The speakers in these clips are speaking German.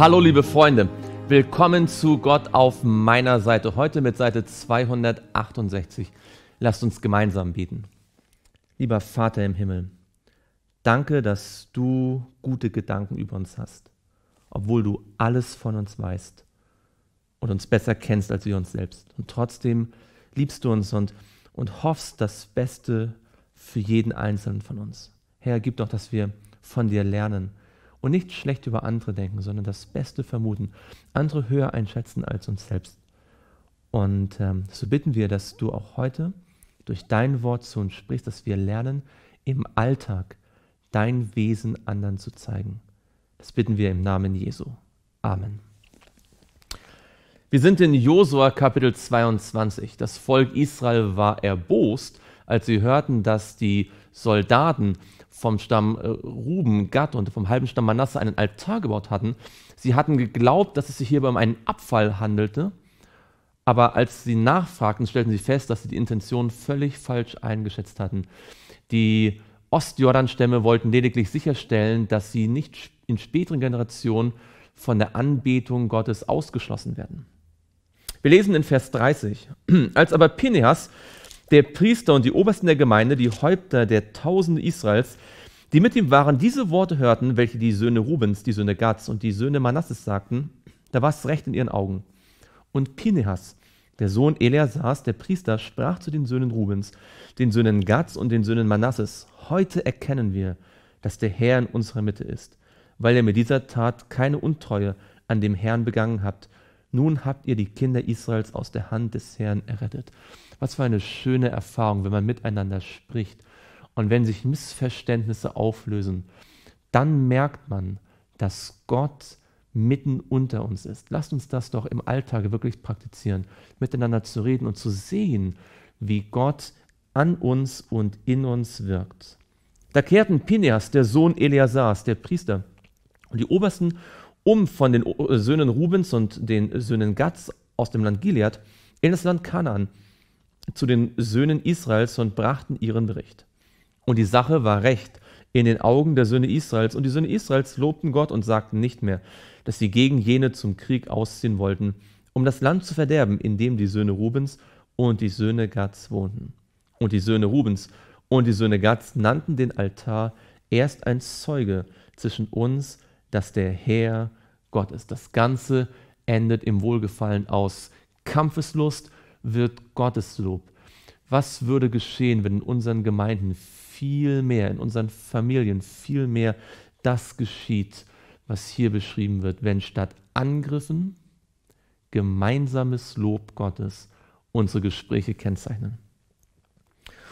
Hallo liebe Freunde, willkommen zu Gott auf meiner Seite. Heute mit Seite 268. Lasst uns gemeinsam beten. Lieber Vater im Himmel, danke, dass du gute Gedanken über uns hast, obwohl du alles von uns weißt und uns besser kennst als wir uns selbst. Und trotzdem liebst du uns und, und hoffst das Beste für jeden Einzelnen von uns. Herr, gib doch, dass wir von dir lernen und nicht schlecht über andere denken, sondern das Beste vermuten, andere höher einschätzen als uns selbst. Und ähm, so bitten wir, dass du auch heute durch dein Wort zu uns sprichst, dass wir lernen, im Alltag dein Wesen anderen zu zeigen. Das bitten wir im Namen Jesu. Amen. Wir sind in Josua Kapitel 22. Das Volk Israel war erbost, als sie hörten, dass die Soldaten vom Stamm äh, Ruben, Gad und vom halben Stamm Manasse einen Altar gebaut hatten. Sie hatten geglaubt, dass es sich hierbei um einen Abfall handelte, aber als sie nachfragten, stellten sie fest, dass sie die Intention völlig falsch eingeschätzt hatten. Die Ostjordanstämme wollten lediglich sicherstellen, dass sie nicht in späteren Generationen von der Anbetung Gottes ausgeschlossen werden. Wir lesen in Vers 30. Als aber Pineas der Priester und die Obersten der Gemeinde, die Häupter der Tausende Israels, die mit ihm waren, diese Worte hörten, welche die Söhne Rubens, die Söhne Gads und die Söhne Manasses sagten, da war es recht in ihren Augen. Und Pinehas, der Sohn Eleazars, der Priester, sprach zu den Söhnen Rubens, den Söhnen Gads und den Söhnen Manasses, heute erkennen wir, dass der Herr in unserer Mitte ist, weil ihr mit dieser Tat keine Untreue an dem Herrn begangen habt. Nun habt ihr die Kinder Israels aus der Hand des Herrn errettet. Was für eine schöne Erfahrung, wenn man miteinander spricht und wenn sich Missverständnisse auflösen, dann merkt man, dass Gott mitten unter uns ist. Lasst uns das doch im Alltag wirklich praktizieren, miteinander zu reden und zu sehen, wie Gott an uns und in uns wirkt. Da kehrten Pineas, der Sohn Eleazars, der Priester, und die Obersten um von den Söhnen Rubens und den Söhnen Gatz aus dem Land Gilead in das Land Kanaan zu den Söhnen Israels und brachten ihren Bericht. Und die Sache war recht in den Augen der Söhne Israels, und die Söhne Israels lobten Gott und sagten nicht mehr, dass sie gegen jene zum Krieg ausziehen wollten, um das Land zu verderben, in dem die Söhne Rubens und die Söhne Gads wohnten. Und die Söhne Rubens und die Söhne Gads nannten den Altar erst ein Zeuge zwischen uns, dass der Herr Gott ist. Das Ganze endet im Wohlgefallen aus Kampfeslust wird Gottes Lob? Was würde geschehen, wenn in unseren Gemeinden viel mehr, in unseren Familien viel mehr das geschieht, was hier beschrieben wird, wenn statt Angriffen gemeinsames Lob Gottes unsere Gespräche kennzeichnen?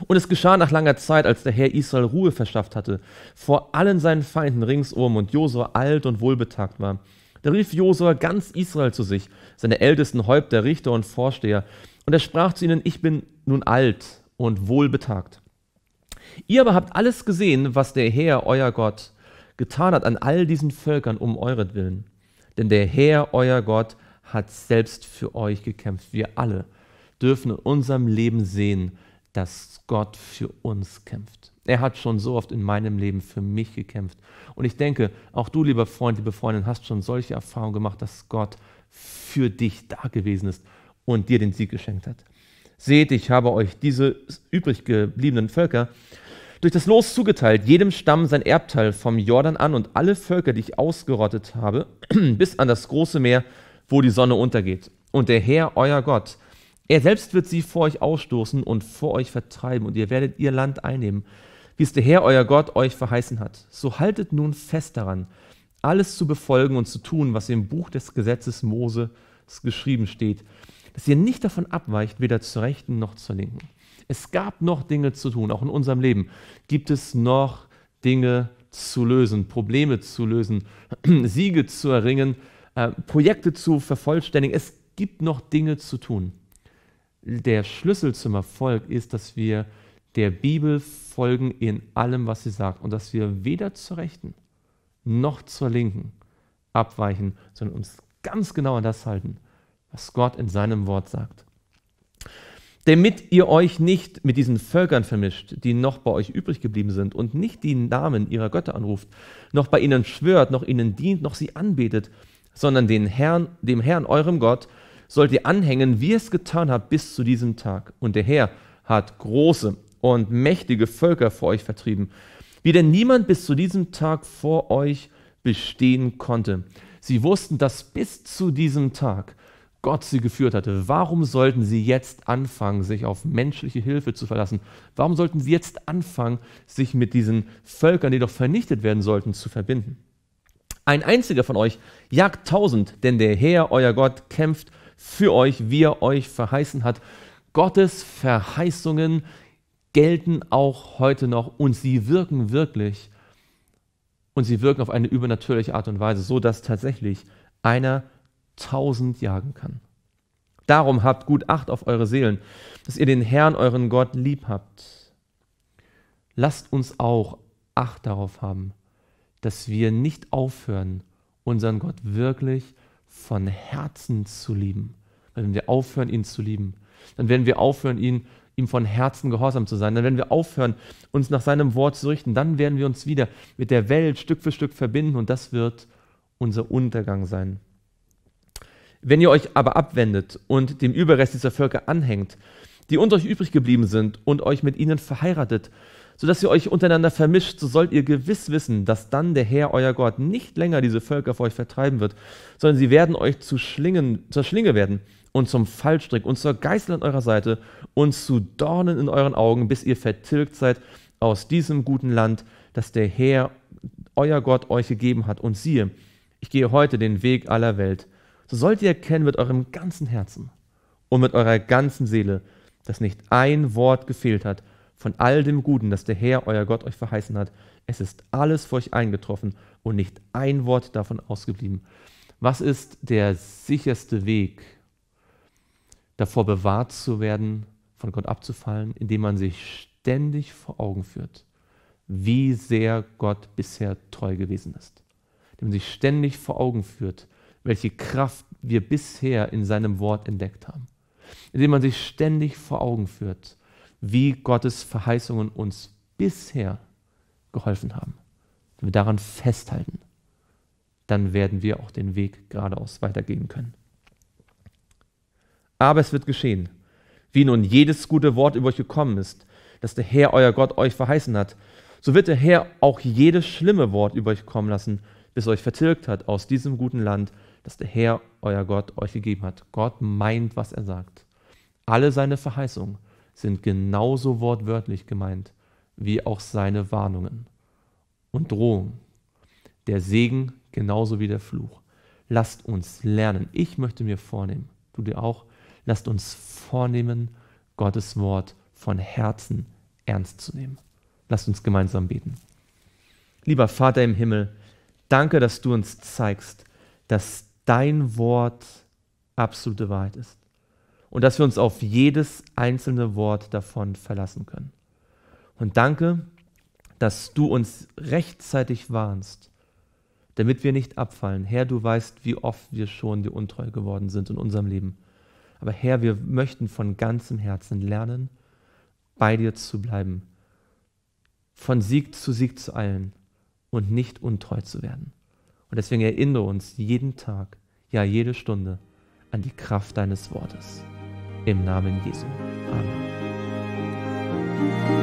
Und es geschah nach langer Zeit, als der Herr Israel Ruhe verschafft hatte, vor allen seinen Feinden ringsum und Josua alt und wohlbetagt war. Da rief Josua ganz Israel zu sich, seine ältesten Häupter, Richter und Vorsteher, und er sprach zu ihnen, ich bin nun alt und wohlbetagt. Ihr aber habt alles gesehen, was der Herr, euer Gott, getan hat an all diesen Völkern um euretwillen. Denn der Herr, euer Gott, hat selbst für euch gekämpft. Wir alle dürfen in unserem Leben sehen, dass Gott für uns kämpft. Er hat schon so oft in meinem Leben für mich gekämpft. Und ich denke, auch du, lieber Freund, liebe Freundin, hast schon solche Erfahrungen gemacht, dass Gott für dich da gewesen ist und dir den Sieg geschenkt hat. Seht, ich habe euch diese übrig gebliebenen Völker durch das Los zugeteilt, jedem Stamm sein Erbteil vom Jordan an und alle Völker, die ich ausgerottet habe, bis an das große Meer, wo die Sonne untergeht. Und der Herr, euer Gott, er selbst wird sie vor euch ausstoßen und vor euch vertreiben, und ihr werdet ihr Land einnehmen, wie es der Herr, euer Gott, euch verheißen hat. So haltet nun fest daran, alles zu befolgen und zu tun, was im Buch des Gesetzes Moses geschrieben steht, dass ihr nicht davon abweicht, weder zur Rechten noch zur Linken. Es gab noch Dinge zu tun, auch in unserem Leben gibt es noch Dinge zu lösen, Probleme zu lösen, Siege zu erringen, äh, Projekte zu vervollständigen. Es gibt noch Dinge zu tun. Der Schlüssel zum Erfolg ist, dass wir der Bibel folgen in allem, was sie sagt und dass wir weder zur Rechten noch zur Linken abweichen, sondern uns ganz genau an das halten, was Gott in seinem Wort sagt. Damit ihr euch nicht mit diesen Völkern vermischt, die noch bei euch übrig geblieben sind und nicht die Namen ihrer Götter anruft, noch bei ihnen schwört, noch ihnen dient, noch sie anbetet, sondern den Herrn, dem Herrn, eurem Gott, sollt ihr anhängen, wie ihr es getan habt bis zu diesem Tag. Und der Herr hat große und mächtige Völker vor euch vertrieben, wie denn niemand bis zu diesem Tag vor euch bestehen konnte. Sie wussten, dass bis zu diesem Tag Gott sie geführt hatte. Warum sollten sie jetzt anfangen, sich auf menschliche Hilfe zu verlassen? Warum sollten sie jetzt anfangen, sich mit diesen Völkern, die doch vernichtet werden sollten, zu verbinden? Ein einziger von euch jagt tausend, denn der Herr, euer Gott, kämpft für euch, wie er euch verheißen hat. Gottes Verheißungen gelten auch heute noch und sie wirken wirklich. Und sie wirken auf eine übernatürliche Art und Weise, so dass tatsächlich einer tausend jagen kann. Darum habt gut Acht auf eure Seelen, dass ihr den Herrn, euren Gott, lieb habt. Lasst uns auch Acht darauf haben, dass wir nicht aufhören, unseren Gott wirklich von Herzen zu lieben. wenn wir aufhören, ihn zu lieben, dann werden wir aufhören, ihn, ihm von Herzen gehorsam zu sein. Dann werden wir aufhören, uns nach seinem Wort zu richten. Dann werden wir uns wieder mit der Welt Stück für Stück verbinden und das wird unser Untergang sein. Wenn ihr euch aber abwendet und dem Überrest dieser Völker anhängt, die unter euch übrig geblieben sind und euch mit ihnen verheiratet, sodass ihr euch untereinander vermischt, so sollt ihr gewiss wissen, dass dann der Herr, euer Gott, nicht länger diese Völker vor euch vertreiben wird, sondern sie werden euch zu Schlingen, zur Schlinge werden und zum Fallstrick und zur Geißel an eurer Seite und zu Dornen in euren Augen, bis ihr vertilgt seid aus diesem guten Land, das der Herr, euer Gott, euch gegeben hat. Und siehe, ich gehe heute den Weg aller Welt so sollt ihr erkennen mit eurem ganzen Herzen und mit eurer ganzen Seele, dass nicht ein Wort gefehlt hat von all dem Guten, das der Herr, euer Gott, euch verheißen hat. Es ist alles für euch eingetroffen und nicht ein Wort davon ausgeblieben. Was ist der sicherste Weg, davor bewahrt zu werden, von Gott abzufallen, indem man sich ständig vor Augen führt, wie sehr Gott bisher treu gewesen ist? Indem man sich ständig vor Augen führt, welche Kraft wir bisher in seinem Wort entdeckt haben. Indem man sich ständig vor Augen führt, wie Gottes Verheißungen uns bisher geholfen haben. Wenn wir daran festhalten, dann werden wir auch den Weg geradeaus weitergehen können. Aber es wird geschehen, wie nun jedes gute Wort über euch gekommen ist, das der Herr euer Gott euch verheißen hat, so wird der Herr auch jedes schlimme Wort über euch kommen lassen, bis euch vertilgt hat aus diesem guten Land, das der Herr, euer Gott, euch gegeben hat. Gott meint, was er sagt. Alle seine Verheißungen sind genauso wortwörtlich gemeint wie auch seine Warnungen und Drohungen. Der Segen genauso wie der Fluch. Lasst uns lernen. Ich möchte mir vornehmen, du dir auch, lasst uns vornehmen, Gottes Wort von Herzen ernst zu nehmen. Lasst uns gemeinsam beten. Lieber Vater im Himmel, danke, dass du uns zeigst, dass dein Wort absolute Wahrheit ist. Und dass wir uns auf jedes einzelne Wort davon verlassen können. Und danke, dass du uns rechtzeitig warnst, damit wir nicht abfallen. Herr, du weißt, wie oft wir schon dir untreu geworden sind in unserem Leben. Aber Herr, wir möchten von ganzem Herzen lernen, bei dir zu bleiben, von Sieg zu Sieg zu eilen und nicht untreu zu werden. Und deswegen erinnere uns jeden Tag, ja jede Stunde an die Kraft deines Wortes. Im Namen Jesu. Amen.